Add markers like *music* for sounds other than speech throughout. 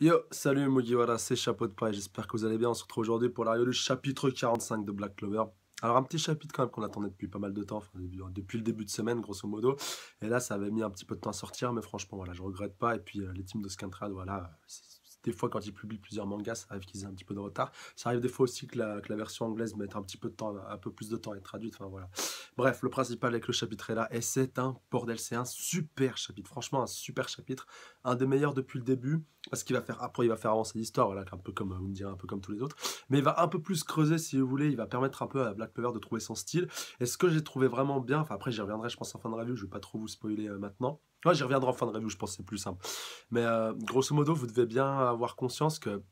Yo, salut Mugiwara, c'est Chapeau de Paille, j'espère que vous allez bien, on se retrouve aujourd'hui pour l'arrivée du chapitre 45 de Black Clover. Alors un petit chapitre quand même qu'on attendait depuis pas mal de temps, depuis le début de semaine grosso modo, et là ça avait mis un petit peu de temps à sortir, mais franchement voilà, je regrette pas, et puis euh, les teams de Scantrad, voilà, des fois quand ils publient plusieurs mangas, ça arrive qu'ils aient un petit peu de retard, ça arrive des fois aussi que la, version anglaise met un petit peu de temps, un peu plus de temps à être traduite, enfin voilà. Bref, le principal avec le chapitre est là, et c'est un bordel, c'est un super chapitre, franchement un super chapitre, un des meilleurs depuis le début, parce qu'il va faire, après il va faire avancer l'histoire, voilà, un peu comme, euh, vous me un peu comme tous les autres, mais il va un peu plus creuser si vous voulez, il va permettre un peu à Black Power de trouver son style, et ce que j'ai trouvé vraiment bien, après j'y reviendrai je pense en fin de review, je vais pas trop vous spoiler euh, maintenant, moi ouais, j'y reviendrai en fin de review, je pense c'est plus simple, mais euh, grosso modo vous devez bien avoir conscience que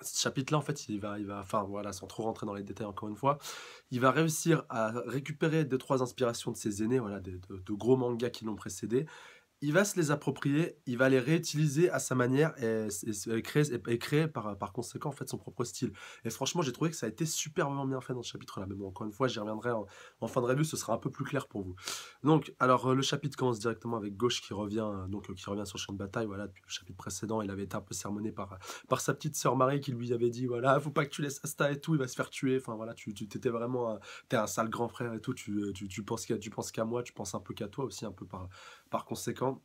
ce chapitre-là, en fait, il va, il va, enfin voilà, sans trop rentrer dans les détails encore une fois, il va réussir à récupérer deux trois inspirations de ses aînés, voilà, de gros mangas qui l'ont précédé, il va se les approprier, il va les réutiliser à sa manière et, créer, par, par, conséquent fait son propre style. Et franchement, j'ai trouvé que ça a été super bien fait dans ce chapitre-là. Mais bon, encore une fois, j'y reviendrai en, fin de revue, ce sera un peu plus clair pour vous. Donc, alors euh, le chapitre commence directement avec Gauche qui revient, euh, donc euh, qui revient sur le champ de bataille. Voilà, depuis le chapitre précédent, il avait été un peu sermonné par, par sa petite sœur Marie qui lui avait dit voilà, faut pas que tu laisses Asta et tout, il va se faire tuer. Enfin voilà, tu t'étais vraiment, es un sale grand frère et tout. Tu, tu, tu penses qu'à moi, tu penses un peu qu'à toi aussi, un peu par par conséquent,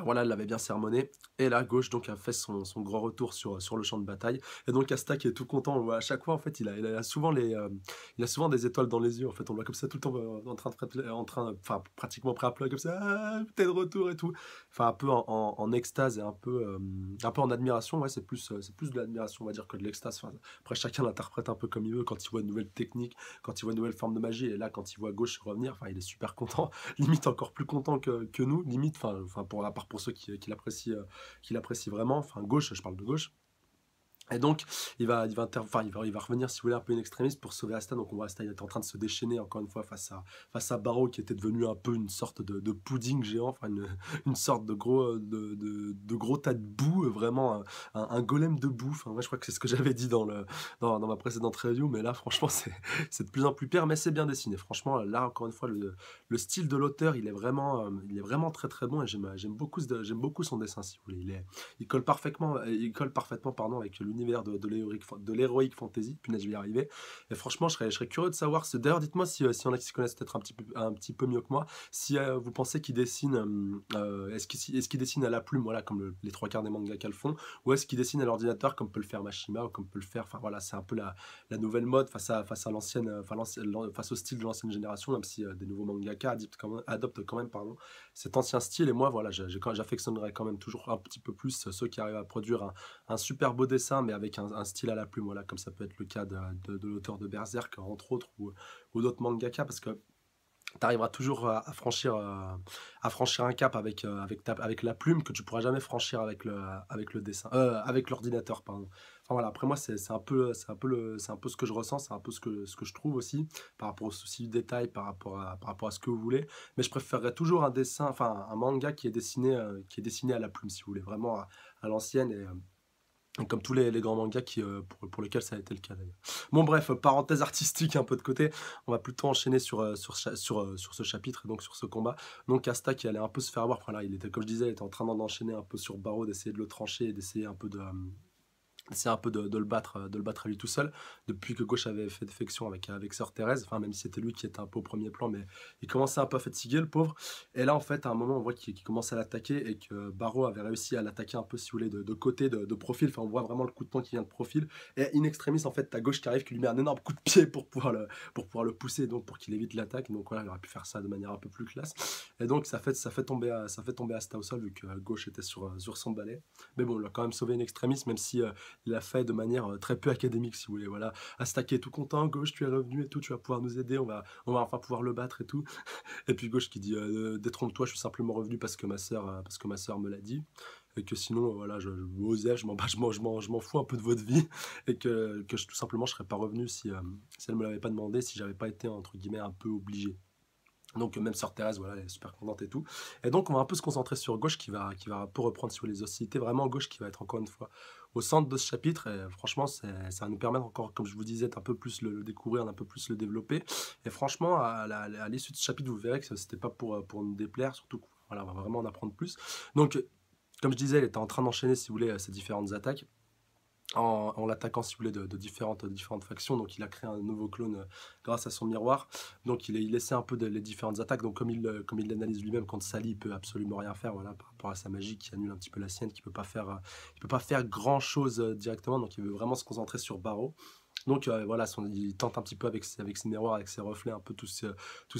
voilà, elle l'avait bien sermonné. Et là, gauche donc a fait son, son, grand retour sur, sur le champ de bataille. Et donc Asta qui est tout content, on voit à chaque fois en fait, il a, il a souvent les, euh, il a souvent des étoiles dans les yeux. En fait, on le voit comme ça tout le temps euh, en train de, en train, enfin pratiquement prêt à pleurer comme ça, peut ah, t'es de retour et tout. Enfin un peu en, extase et un peu, euh, un peu en admiration. Ouais, c'est plus, c'est plus de l'admiration on va dire que de l'extase. Enfin, après chacun l'interprète un peu comme il veut. Quand il voit une nouvelle technique, quand il voit une nouvelle forme de magie, et là quand il voit gauche revenir, enfin il est super content, *laughs* limite encore plus content que, que nous, limite, enfin, enfin pour la part pour ceux qui, euh, qui l'apprécient vraiment, enfin gauche, je parle de gauche. Et donc, il va, il enfin, il va, il va revenir, si vous voulez, un peu une extrémiste pour sauver Asta. Donc, on voit Asta, il est en train de se déchaîner, encore une fois, face à, face à qui était devenu un peu une sorte de, de pudding géant, enfin, une, *laughs* sorte de gros, euh, de, de, gros tas de boue, euh, vraiment un, un, golem de boue. Enfin, moi, je crois que c'est ce que *laughs* j'avais dit dans, le, dans, dans, ma précédente review, mais là, franchement, *laughs* c'est de plus en plus pire, mais c'est bien dessiné. Franchement, là, encore une fois, le, le style de l'auteur, il, est vraiment, euh, il est vraiment très, très bon et j'aime beaucoup, beaucoup son dessin, si vous voulez. Il, il colle parfaitement, il colle parfaitement pardon, avec le univers de, de l'héroïque fantasy. Punaise, je vais y arriver. Et franchement, je serais, je serais curieux de savoir. D'ailleurs, dites-moi si, euh, si y en a qui se connaissent peut-être un, petit peu, un petit peu mieux que moi. Si euh, vous pensez qu'ils dessinent, euh, est-ce qu'ils est dessine à la plume, voilà, comme les trois quarts des mangakas le font, ou est-ce qu'ils dessinent à l'ordinateur comme peut le faire Mashima ou comme peut le faire. Enfin voilà, c'est un peu la, la, nouvelle mode face à, face à l'ancienne, face au style de l'ancienne génération, même si des nouveaux mangaka adoptent quand même, adoptent quand même pardon, cet ancien style. Et moi, voilà, j'affectionnerais quand même toujours un petit peu plus ceux qui arrivent à produire un, un super beau dessin, mais avec un, style à la plume, voilà, comme ça peut être le cas de, l'auteur de Berserk, entre autres, ou, d'autres mangaka, parce que tu arriveras toujours à, franchir, euh, à franchir un cap avec, euh, avec, ta, avec la plume que tu pourras jamais franchir avec le, avec le dessin, euh, avec l'ordinateur, pardon. Enfin, voilà, après moi, c'est un, peu, un, peu un peu ce que je ressens, c'est un peu ce que, ce que je trouve aussi, par rapport au souci du détail, par rapport, à, par rapport à ce que vous voulez. Mais je préférerais toujours un dessin, enfin un manga qui est dessiné, qui est dessiné à la plume, si vous voulez, vraiment à, à l'ancienne. Et, comme tous les, grands mangas qui, euh, pour, lesquels ça a été le cas d'ailleurs. Bon bref, parenthèse artistique un peu de côté, on va plutôt enchaîner sur, euh, sur, sur, euh, sur ce chapitre et donc sur ce combat. Donc Asta qui allait un peu se faire avoir, voilà, il était comme je disais, il était en train d'enchaîner un peu sur Barreau, d'essayer de le trancher et d'essayer un peu de, c'est un peu de, le battre, euh, de le battre à lui tout seul. Depuis que Gauche avait fait défection avec, euh, avec Sœur Thérèse, enfin, même si c'était lui qui était un peu au premier plan, mais il commençait un peu à fatiguer, le pauvre. Et là, en fait, à un moment, on voit qu'il commence à l'attaquer et que Barreau avait réussi à l'attaquer un peu, si vous voulez, de, côté, de, profil. Enfin, on voit vraiment le coup de poing qui vient de profil. Et in extremis, en fait, ta Gauche qui arrive, qui lui met un énorme coup de pied pour pouvoir le, pour pouvoir le pousser, donc pour qu'il évite l'attaque. Donc voilà, il aurait pu faire ça de manière un peu plus classe. Et donc, ça fait, ça fait tomber à, euh, ça fait tomber vu que Gauche était sur, sur son balai. Mais bon, il a quand même sauvé in extremis, même si il l'a fait de manière euh, très peu académique, si vous voulez. Voilà, à stacker tout content, gauche, tu es revenu et tout, tu vas pouvoir nous aider, on va, on va enfin pouvoir le battre et tout. *laughs* Et puis gauche qui dit euh, euh, détrompe-toi, je suis simplement revenu parce que ma sœur, parce que ma sœur me l'a dit. Et que sinon, voilà, je, je osais, *laughs* je m'en je m'en fous un peu de votre vie, et que, je, tout simplement, je serais pas revenu si, elle si elle me l'avait pas demandé, si j'avais pas été entre guillemets un peu obligé. Donc même sur Thérèse, voilà, elle est super contente et tout. Et donc on va un peu se concentrer sur gauche qui va, qui va pour reprendre sur les hostilités, vraiment gauche qui va être encore une fois au centre de ce chapitre. Et franchement, ça va nous permettre encore, comme je vous disais, un peu plus le, découvrir, un peu plus le développer. Et franchement, à l'issue de ce chapitre, vous verrez que c'était pas pour, pour nous déplaire, surtout voilà, on va vraiment en apprendre plus. Donc comme je disais, elle était en train d'enchaîner, si vous voulez, euh, ses différentes attaques en, l'attaquant ciblé de, de différentes, différentes factions. Donc il a créé un nouveau clone euh, grâce à son miroir. Donc il, il laissé un peu les différentes attaques. Donc comme il euh, l'analyse lui-même, quand Sally il peut absolument rien faire voilà, par rapport à sa magie qui annule un petit peu la sienne, qui peut euh, peut pas faire grand chose directement. Donc il veut vraiment se concentrer sur Barrow. Donc euh, voilà, son, il tente un petit peu avec ses, avec miroirs, avec ses reflets, un peu tout ce,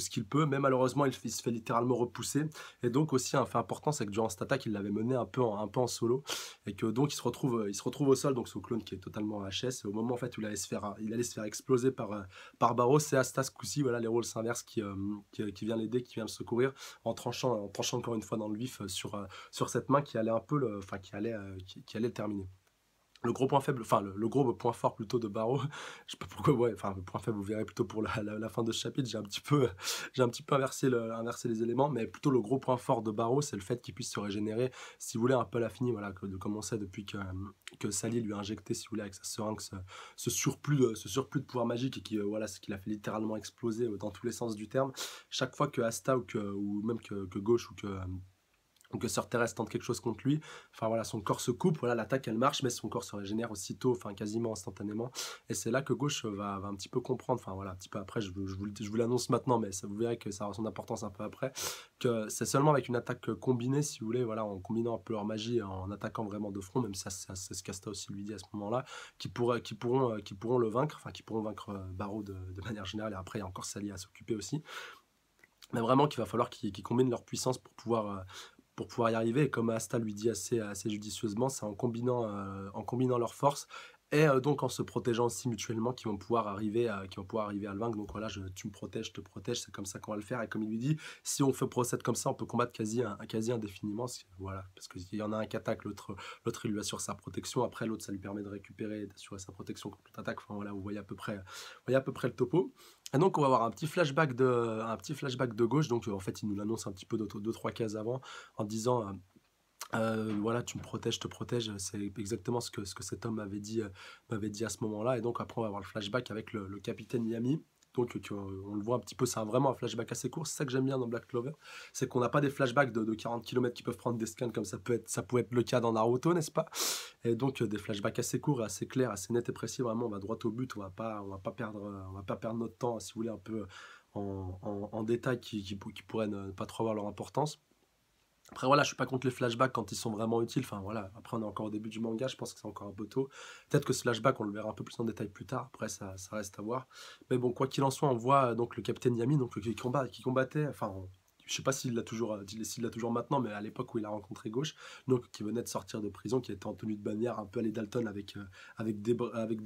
qu'il peut. Mais malheureusement, il, se fait littéralement repousser. Et donc aussi, un fait important, c'est que durant cette attaque, il l'avait mené un peu, en, un solo. Et que donc, il se retrouve, euh, il se retrouve au sol, donc son clone qui est totalement HS. Et au moment où il allait se faire, il exploser par, euh, par c'est Asta ce voilà, les rôles s'inversent qui, qui, vient l'aider, qui vient le secourir, en tranchant, encore une fois dans le vif sur, cette main qui allait un peu le, enfin, qui allait, qui allait le terminer le gros point faible, enfin le, gros point fort plutôt de Barreau, *laughs* je sais pas pourquoi, ouais, enfin le point faible, vous verrez plutôt pour la, fin de ce chapitre, j'ai un petit peu, *laughs* un petit peu inversé, inversé les éléments, mais plutôt le gros point fort de Barreau, c'est le fait qu'il puisse se régénérer, si vous voulez, un peu la fini voilà, de commencer depuis que, que Sally lui a injecté, si vous voulez, avec sa seringue, ce, surplus, de, ce surplus de pouvoir magique et qui, euh, voilà, ce qui l'a fait littéralement exploser euh, dans tous les sens du terme. Chaque fois que Asta ou, ou même que, que Gauche ou que que Sœur Thérèse tente quelque chose contre lui. Enfin voilà, son corps se coupe, voilà, l'attaque elle marche, mais son corps se régénère aussitôt, enfin quasiment instantanément. Et c'est là que Gauche va, un petit peu comprendre, enfin voilà, un petit peu après, je, vous, l'annonce maintenant, mais ça vous verrez que ça aura son importance un peu après, que c'est seulement avec une attaque combinée, si vous voulez, voilà, en combinant un peu leur magie, en attaquant vraiment de front, même si ça, c'est ce qu'Asta aussi lui dit à ce moment-là, qui, pourront, euh, pourront le vaincre, enfin qui pourront vaincre euh, Barreau de, manière générale, et après il y a encore Sally à s'occuper aussi mais vraiment qu'il va falloir qu'ils combinent leur puissance pour pouvoir, euh, pour pouvoir y arriver. Et comme Asta lui dit assez, assez judicieusement, c'est en combinant, euh, en combinant leurs forces et euh, donc en se protégeant aussi mutuellement qui vont pouvoir arriver à, qui vont pouvoir arriver à le vaincre donc voilà je, tu me protèges je te protège c'est comme ça qu'on va le faire et comme il lui dit si on fait procède comme ça on peut combattre quasi quasi indéfiniment voilà parce qu'il y en a un qui attaque l'autre l'autre il lui assure sa protection après l'autre ça lui permet de récupérer d'assurer sa protection contre l'attaque enfin voilà vous voyez à peu près vous voyez à peu près le topo et donc on va avoir un petit flashback de un petit flashback de gauche donc en fait il nous l'annonce un petit peu deux trois cases avant en disant euh, euh, voilà, tu me protèges, je te protège. C'est exactement ce que, ce que cet homme m'avait dit, euh, dit à ce moment-là. Et donc, après, on va avoir le flashback avec le, capitaine Miami. Donc, on le voit un petit peu, c'est vraiment un flashback assez court. C'est ça que j'aime bien dans Black Clover. C'est qu'on n'a pas des flashbacks de, 40 km qui peuvent prendre des scans comme ça peut être, ça pouvait être le cas dans Naruto, n'est-ce pas Et donc, euh, des flashbacks assez courts, assez clairs, assez nets et précis. Vraiment, on va droit au but. On va pas, va pas perdre, on va pas perdre notre temps, si vous voulez, un peu en, en, détail qui, qui, ne pas trop avoir leur importance. Après, voilà, je suis pas contre les flashbacks quand ils sont vraiment utiles. Enfin, voilà. Après, on est encore au début du manga, je pense que c'est encore un peu Peut-être que ce flashback, on le verra un peu plus en détail plus tard. Après, ça, ça reste à voir. Mais bon, quoi qu'il en soit, on voit euh, donc le capitaine Yami, donc, qui, combat, qui combattait, enfin, je sais pas s'il l'a toujours, euh, l'a toujours maintenant, mais à l'époque où il a rencontré Gauche, donc qui venait de sortir de prison, qui était en tenue de bannière, un peu à Dalton avec, euh, avec, des, avec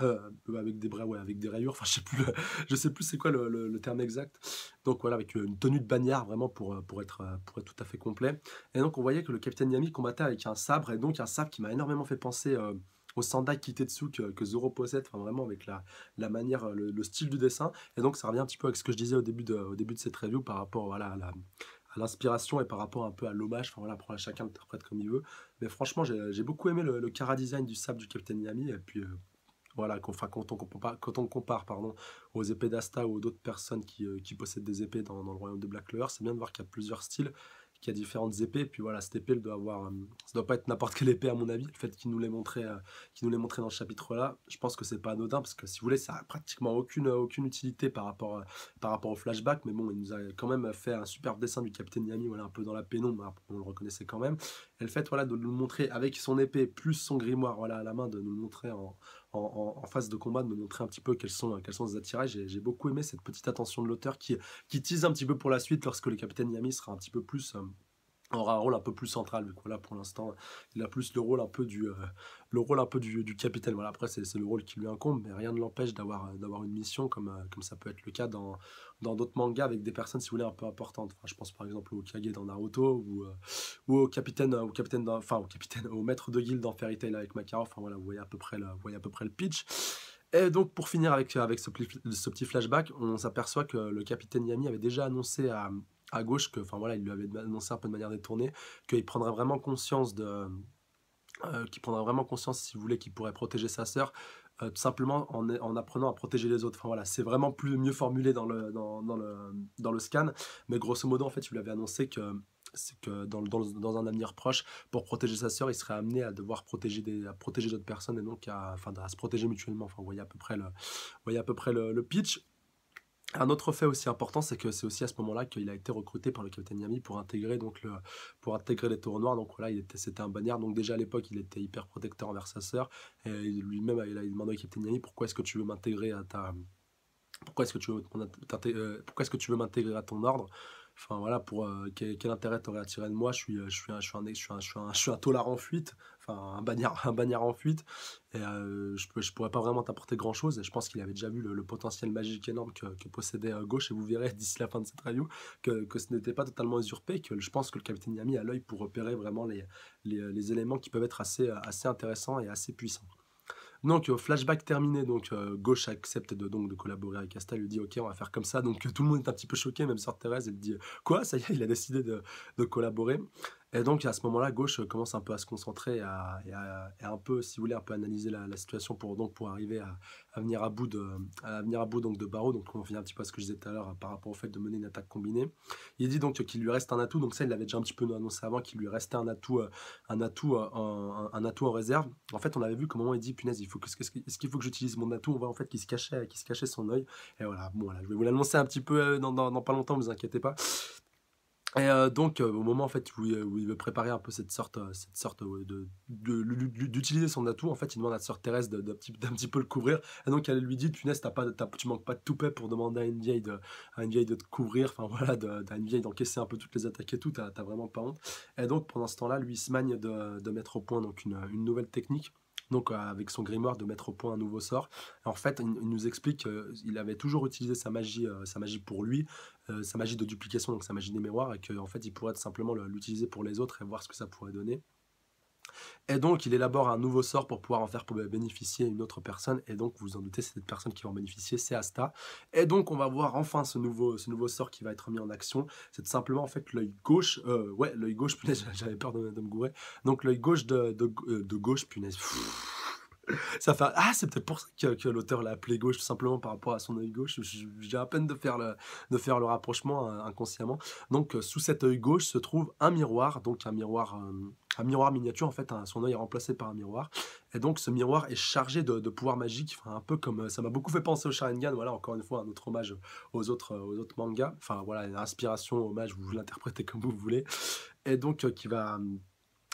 euh, avec des avec des rayures, enfin je sais plus, *laughs* je sais plus c'est quoi le, terme exact. Donc voilà, avec euh, une tenue de bagnard vraiment pour, euh, pour, être, pour être tout à fait complet. Et donc on voyait que le capitaine Yami combattait avec un sabre, et donc un sabre qui m'a énormément fait penser au Sandai Kitetsu que, que Zoro possède, enfin vraiment avec la, la manière, le, style du dessin. Et donc ça revient un petit peu avec ce que je disais au début de, au début de cette review par rapport voilà, à l'inspiration et par rapport un peu à l'hommage. Enfin voilà, chacun interprète comme il veut. Mais franchement, j'ai beaucoup aimé le, le cara design du sabre du Capitaine Yami et puis voilà, quand, on compare, quand on compare pardon, aux épées d'Asta ou d'autres personnes euh, qui, possèdent des épées dans, le royaume de Black Clover, c'est bien de voir qu'il y a plusieurs styles, qu'il y a différentes épées. Puis voilà, cette épée, elle doit avoir, euh, ça doit pas être n'importe quelle épée à mon avis. Le fait qu'il nous les montrée euh, nous dans ce chapitre-là, je pense que c'est pas anodin parce que si vous voulez, ça a pratiquement aucune, aucune utilité par rapport, par rapport au flashback. Mais bon, il nous a quand même fait un superbe dessin du capitaine Yami, voilà, un peu dans la pénombre, hein, on le reconnaissait quand même. Et le fait, voilà, de nous montrer avec son épée plus son grimoire, voilà, à la main, de nous le montrer en en, phase de combat de me montrer un petit peu quels sont, quels sont ses attirages. J'ai beaucoup aimé cette petite attention de l'auteur qui, qui tease un petit peu pour la suite lorsque le capitaine Yami sera un petit peu plus euh, aura un rôle un peu plus central, vu voilà, pour l'instant, il a plus le rôle un peu du, euh, le rôle un peu du, du capitaine. Voilà, après, c'est le rôle qui lui incombe, mais rien ne l'empêche d'avoir euh, une mission, comme, euh, comme ça peut être le cas dans d'autres mangas avec des personnes, si vous voulez, un peu importantes. je pense par exemple au Kage dans Naruto, ou, ou au capitaine, au capitaine enfin, au capitaine, au maître de guilde dans Fairy Tail avec Makarov. Enfin, voilà, vous voyez à peu près le, vous voyez à peu près le pitch. Et donc, pour finir avec, avec ce, ce petit flashback, on s'aperçoit que le capitaine Yami avait déjà annoncé à, à gauche, que, enfin voilà, il lui avait annoncé un peu de manière détournée, qu'il prendrait vraiment conscience de... Euh, qu'il prendrait vraiment conscience, si vous voulez, qu'il pourrait protéger sa sœur, euh, tout simplement en, en, apprenant à protéger les autres. Enfin voilà, c'est vraiment plus mieux formulé dans le, dans, le, dans le scan, mais grosso modo, en fait, il lui avait annoncé que c'est que dans, dans, dans, un avenir proche, pour protéger sa sœur, il serait amené à devoir protéger des, à protéger d'autres personnes et donc à, enfin, à se protéger mutuellement. Enfin, vous voyez à peu près le, voyez à peu près le, le pitch. Un autre fait aussi important, c'est que c'est aussi à ce moment-là qu'il a été recruté par le capitaine Yami pour intégrer donc le pour intégrer les taureaux noirs. Donc voilà, il était c'était un bannière. Donc déjà à l'époque, il était hyper protecteur envers sa sœur. Et lui-même, il a demandé au capitaine Yami pourquoi est-ce que tu veux m'intégrer à ta pourquoi est-ce que tu veux euh, m'intégrer à ton ordre enfin voilà pour euh, quel, intérêt t'aurais attiré de moi je suis euh, un je en fuite un bannière *laughs* un en fuite. Et, euh, je ne pourrais pas vraiment t'apporter grand chose. Et je pense qu'il avait déjà vu le, potentiel magique énorme que, possédait euh, gauche. Et vous verrez *laughs* d'ici la fin de cette review que, ce n'était pas totalement usurpé. Que je pense que le capitaine Yami a l'œil pour repérer vraiment les, les, euh, éléments qui peuvent être assez, assez intéressants et assez puissants. Donc, flashback terminé. Donc, Gauche accepte de, donc, de collaborer avec Asta. lui dit Ok, on va faire comme ça. Donc, tout le monde est un petit peu choqué, même Sœur Thérèse. Elle dit Quoi Ça y est, il a décidé de, de collaborer. Et donc à ce moment-là, gauche euh, commence un peu à se concentrer et à, un peu, si vous voulez, un peu analyser la, situation pour, donc, pour arriver à, venir à bout de, à venir à bout donc, de Barreau. Donc on revient un petit peu à ce que je disais tout à l'heure euh, par rapport au fait de mener une attaque combinée. Il dit donc qu'il lui reste un atout. Donc ça, il l'avait déjà un petit peu annoncé avant qu'il lui restait un atout, euh, un atout, un, atout en réserve. En fait, on avait vu comment moment il dit punaise, il faut est-ce qu'il faut que j'utilise mon atout On voit en fait qu'il se cachait, se cachait son œil. Et voilà, bon, je vais vous l'annoncer un petit peu dans, dans pas longtemps, vous inquiétez pas. Et euh, donc, euh, au moment en fait, euh, où, il veut préparer un peu cette sorte, cette sorte de, d'utiliser son atout, en fait, il demande à la sœur Thérèse d'un petit, peu le couvrir. Et donc, elle lui dit tu tu manques pas de toupet pour demander à une vieille de, à de te couvrir, enfin *laughs* voilà, d'encaisser un peu toutes les attaques et tout, t'as, vraiment pas honte. Et donc, pendant ce temps-là, lui, il se magne de, de mettre au point donc, une, une nouvelle technique donc euh, avec son grimoire de mettre au point un nouveau sort. En fait, il, nous explique qu'il euh, avait toujours utilisé sa magie, euh, sa magie pour lui, sa magie de duplication, donc sa magie des miroirs, et qu'en fait, il pourrait simplement l'utiliser pour les autres et voir ce que ça pourrait donner. Et donc, il élabore un nouveau sort pour pouvoir en faire bénéficier une autre personne. Et donc, vous vous en doutez, c'est cette personne qui va en bénéficier, c'est Asta. Et donc, on va voir enfin ce nouveau, ce nouveau sort qui va être mis en action. C'est simplement, en fait, l'œil gauche. Euh, ouais, l'œil gauche, *laughs* punaise, j'avais peur de, me gourer. Donc, l'œil gauche de, de, euh, gauche, punaise. *laughs* ça fait ah c'est peut-être pour ça que, l'auteur l'a appelé gauche tout simplement par rapport à son œil gauche j'ai à peine de faire le de faire le rapprochement hein, inconsciemment donc euh, sous cet œil gauche se trouve un miroir donc un miroir un miroir miniature, en fait, son œil est remplacé par un miroir. Et donc, ce miroir est chargé de, pouvoirs magiques, un peu comme euh, ça m'a beaucoup fait penser au Sharingan. Voilà, encore une fois, un autre hommage aux autres, euh, aux autres mangas. Enfin, voilà, une inspiration, hommage, vous l'interprétez comme vous voulez. Et donc, euh, qui va hum,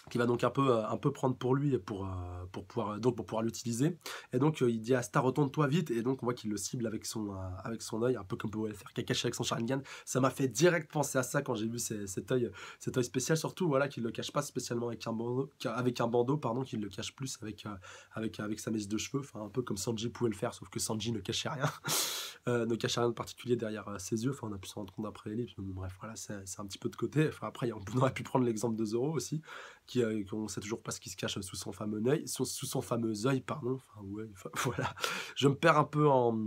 qui va donc un peu, euh, un peu prendre pour lui pour, euh, pour pouvoir euh, donc pour pouvoir l'utiliser et donc il dit à Star retourne-toi vite et donc on voit qu'il le cible avec son avec son œil un peu comme pouvait faire Kakashi avec son Sharingan ça m'a fait direct penser à ça quand j'ai vu cet œil cet œil spécial surtout voilà qu'il le cache pas spécialement avec un bandeau avec un bandeau pardon qu'il le cache plus avec avec avec sa mèche de cheveux enfin un peu comme Sanji pouvait le faire sauf que Sanji ne cachait rien *laughs* ne cachait rien de particulier derrière ses yeux enfin on a pu s'en rendre compte après les bref voilà c'est un petit peu de côté enfin après on aurait pu prendre l'exemple de Zoro aussi euh, on sait toujours pas ce qui se cache sous son fameux œil, sous, son fameux œil, pardon. *laughs* voilà. Je me perds un peu en,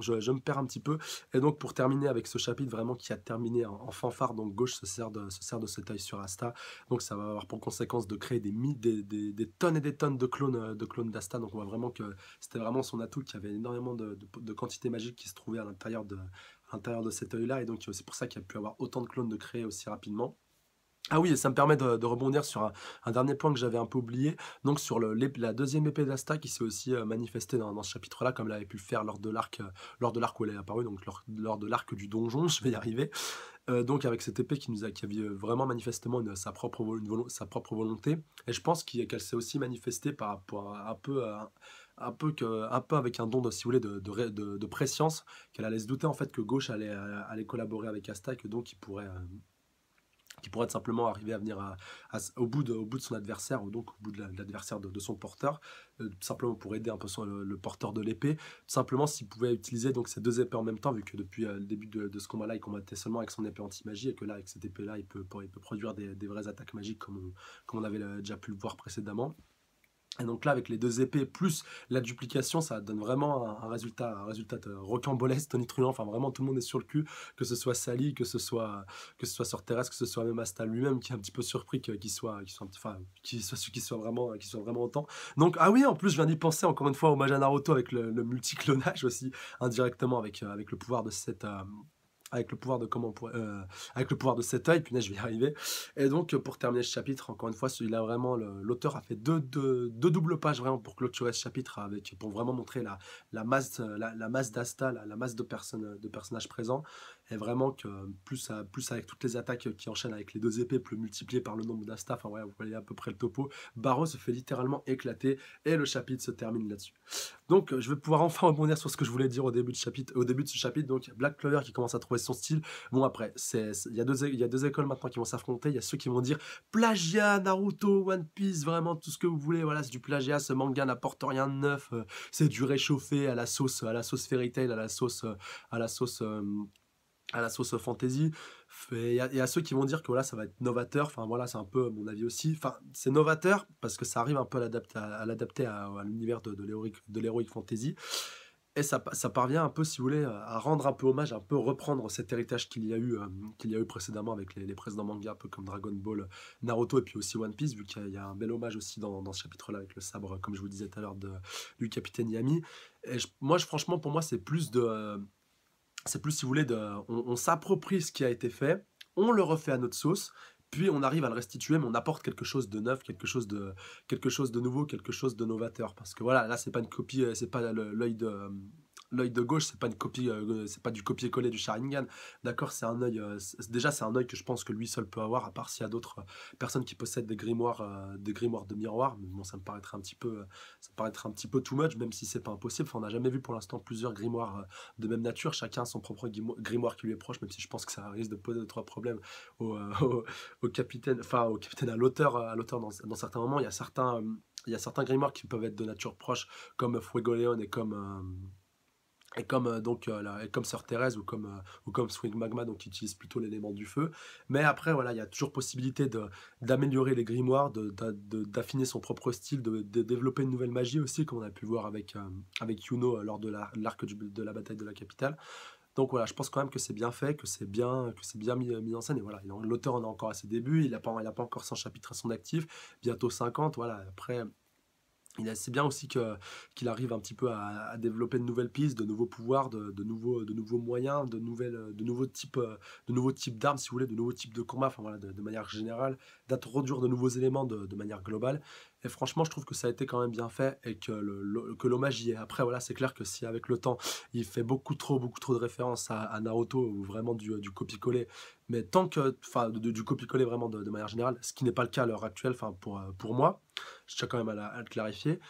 je, me perds un petit peu. Et donc, pour terminer avec ce chapitre vraiment qui a terminé en, fanfare, donc gauche se sert, de, se sert de cet œil sur Asta. Donc, ça va avoir pour conséquence de créer des, mythes des, tonnes et des tonnes de clones euh, de clones d'Asta. Donc, on voit vraiment que c'était vraiment son atout, qui avait énormément de, quantités magiques magique qui se trouvaient à l'intérieur de, l'intérieur de cet œil-là. Et donc, euh, c'est pour ça qu'il a pu avoir autant de clones de créer aussi rapidement. Ah oui, et ça me permet de, rebondir sur un, dernier point que j'avais un peu oublié, donc sur la deuxième épée d'Asta qui s'est aussi euh, manifestée dans, ce chapitre-là, comme elle avait pu le faire lors de l'arc euh, lors de où elle est apparue, donc lors, lors de l'arc du donjon, *laughs* je vais y arriver. Euh, donc avec cette épée qui nous a, qui avait vraiment manifestement sa, propre, sa propre volonté, et je pense qu'elle s'est aussi manifestée par un peu un peu, que, un peu avec un don de, si vous voulez, de, de, qu'elle allait se douter en fait que Gauche allait, allait collaborer avec Asta et que donc il pourrait, qui pourrait simplement arriver à venir au, bout de, son adversaire, ou donc au bout de l'adversaire de, son porteur, euh, simplement pour aider un peu son, le, porteur de l'épée, simplement s'il pouvait utiliser donc ces deux épées en même temps, vu que depuis euh, le début de, ce combat-là, il combattait seulement avec son épée anti-magie, et que là, avec cette épée-là, il peut, produire des, vraies attaques magiques comme comme on avait euh, déjà pu le voir précédemment. Et donc là, avec les deux épées plus la duplication, ça donne vraiment un, résultat, un résultat rocambolesque, tonitruant. Enfin, vraiment, tout le monde est sur le cul, que ce soit Sally, que ce soit que ce soit sur que ce soit même Asta lui-même, qui est un petit peu surpris qu'il soit, qu'il soit, enfin, soit, qui soit vraiment, qui soit vraiment autant. Donc ah oui, en plus, je viens d'y penser encore une fois au à Naruto avec le, le multiclonage aussi indirectement avec euh, avec le pouvoir de cette euh, avec le pouvoir de comment pour, euh, avec le pouvoir de cet œil, punaise, je vais y arriver. Et donc, euh, pour terminer ce chapitre, encore une fois, celui-là, vraiment, l'auteur a fait deux, doubles pages vraiment pour clôturer ce chapitre, avec, pour vraiment montrer la, masse, euh, la, masse d'Asta, la, la, masse de, personnes, de personnages présents. Et vraiment, que, euh, plus, plus avec toutes les attaques qui enchaînent avec les deux épées, plus multiplié par le nombre d'Astaf, enfin ouais, vous voyez à peu près le topo, Barrow se fait littéralement éclater et le chapitre se termine là-dessus. Donc euh, je vais pouvoir enfin rebondir sur ce que je voulais dire au début, de chapitre, au début de ce chapitre. Donc Black Clover qui commence à trouver son style. Bon après, il y, a deux, écoles maintenant qui vont s'affronter. Il y a ceux qui vont dire plagiat, Naruto, One Piece, vraiment tout ce que vous voulez. Voilà, c'est du plagiat, ce manga n'apporte rien de neuf. Euh, c'est du réchauffé à la sauce, à la sauce fairy tale, à la sauce, à la sauce à la sauce euh, fantasy. Et à, ceux qui vont dire que voilà, ça va être novateur, enfin voilà, c'est un peu mon avis aussi. Enfin, c'est novateur parce que ça arrive un peu à l'adapter à, l'univers de, de l'héroïque fantasy. Et ça, ça, parvient un peu, si vous voulez, à rendre un peu hommage, un peu reprendre cet héritage qu'il y a eu, euh, qu'il y a eu précédemment avec les, les, précédents mangas, un peu comme Dragon Ball, Naruto et puis aussi One Piece, vu qu'il y a un bel hommage aussi dans, dans ce chapitre-là avec le sabre, comme je vous disais tout à l'heure, du capitaine Yami. Et moi, je, franchement, pour moi, c'est plus de. Euh, c'est plus, si vous voulez, de, on, s'approprie ce qui a été fait, on le refait à notre sauce, puis on arrive à le restituer, mais on apporte quelque chose de neuf, quelque chose de, quelque chose de nouveau, quelque chose de novateur. Parce que voilà, là, c'est pas une copie, euh, c'est pas l'œil de l'œil de gauche, c'est pas une copie, euh, euh, c'est pas du copier-coller du Sharingan. D'accord, c'est un œil. Euh, déjà, c'est un œil que je pense que lui seul peut avoir, à part s'il y a d'autres personnes qui possèdent des grimoires, des grimoires de miroir. Mais bon, ça me paraîtrait un petit peu, ça un petit peu too much, même si c'est pas impossible. on n'a jamais vu pour l'instant plusieurs grimoires de même nature. Chacun a son propre grimoire qui lui est proche, même si je pense que ça risque de poser trois problèmes au, *laughs* capitaine, enfin au capitaine, à l'auteur, à l'auteur dans, certains moments. Il y a certains, il y a certains grimoires qui peuvent être de nature proche, comme Leon et comme et comme euh, donc euh, là, et comme Sœur Thérèse ou comme euh, ou comme Swing Magma donc qui utilise plutôt l'élément du feu mais après voilà il y a toujours possibilité de d'améliorer les grimoires d'affiner son propre style de, développer une nouvelle magie aussi comme on a pu voir avec avec Yuno lors de l'arc de la bataille de la capitale donc voilà, je pense quand même que c'est bien fait, que c'est bien, que c'est bien mis, mis, en scène. Et voilà, l'auteur en a encore à ses débuts, il n'a pas, il a pas encore 100 chapitres à son actif, bientôt 50. Voilà, après, il c'est bien aussi qu'il arrive un petit peu à, développer de nouvelles pistes, de nouveaux pouvoirs, de, nouveaux, de nouveaux moyens, de, nouvelles, de nouveaux types, de nouveaux types d'armes, si vous voulez, de nouveaux types de combats, enfin de, manière générale, d'introduire de nouveaux éléments de manière globale franchement, je trouve que ça a été quand même bien fait et que, l'hommage y est. Après, voilà, c'est clair que si avec le temps, il fait beaucoup trop, beaucoup trop de références à, Naruto ou vraiment du, euh, du copier-coller, mais tant que, enfin, du, copier-coller vraiment de, manière générale, ce qui n'est pas le cas à l'heure actuelle, enfin, pour, euh, pour moi, je tiens quand même à, le clarifier.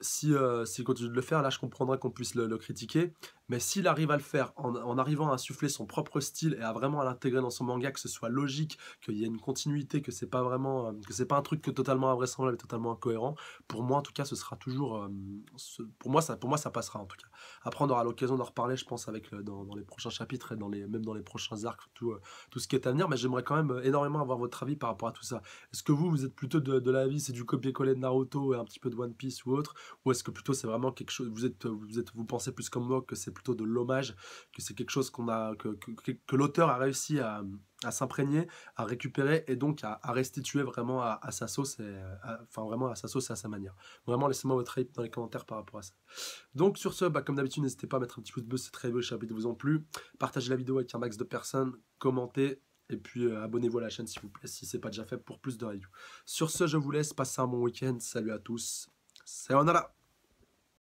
Si, euh, s'il continue de le faire, là, je comprendrais qu'on puisse le critiquer. Mais s'il arrive à le faire en, en, arrivant à insuffler son propre style et à vraiment à l'intégrer dans son manga, que ce soit logique, qu'il y ait une continuité, que c'est pas vraiment, euh, que c'est pas un truc que totalement invraisemblable et totalement incohérent, pour moi en tout cas, ce sera toujours, euh, pour moi ça, pour moi ça passera en tout cas. Après on aura l'occasion d'en reparler, je pense, avec euh, dans, les prochains chapitres et dans les, même dans les prochains arcs, tout, tout ce qui est à venir. Mais j'aimerais quand même énormément avoir votre avis par rapport à tout ça. Est-ce que vous, vous êtes plutôt de, la vie c'est du copier-coller de Naruto et un petit peu de One Piece ou autre, ou est-ce que plutôt c'est vraiment quelque chose, vous êtes, vous êtes, vous pensez plus comme moi que c'est plutôt de l'hommage, que c'est quelque chose qu'on a, que, l'auteur a réussi à, s'imprégner, à récupérer et donc à, restituer vraiment à, sa sauce, et à, enfin vraiment à sa sauce et à sa manière. Vraiment, laissez-moi votre hype dans les commentaires par rapport à ça. Donc sur ce, bah, comme d'habitude, n'hésitez pas à mettre un petit pouce bleu c'est très beau, le de vous en plus. Partagez la vidéo avec un max de personnes, commentez et puis euh, abonnez-vous à la chaîne s'il vous plaît, si c'est pas déjà fait pour plus de reviews. Sur ce, je vous laisse, passer un bon week-end, salut à tous, sayonara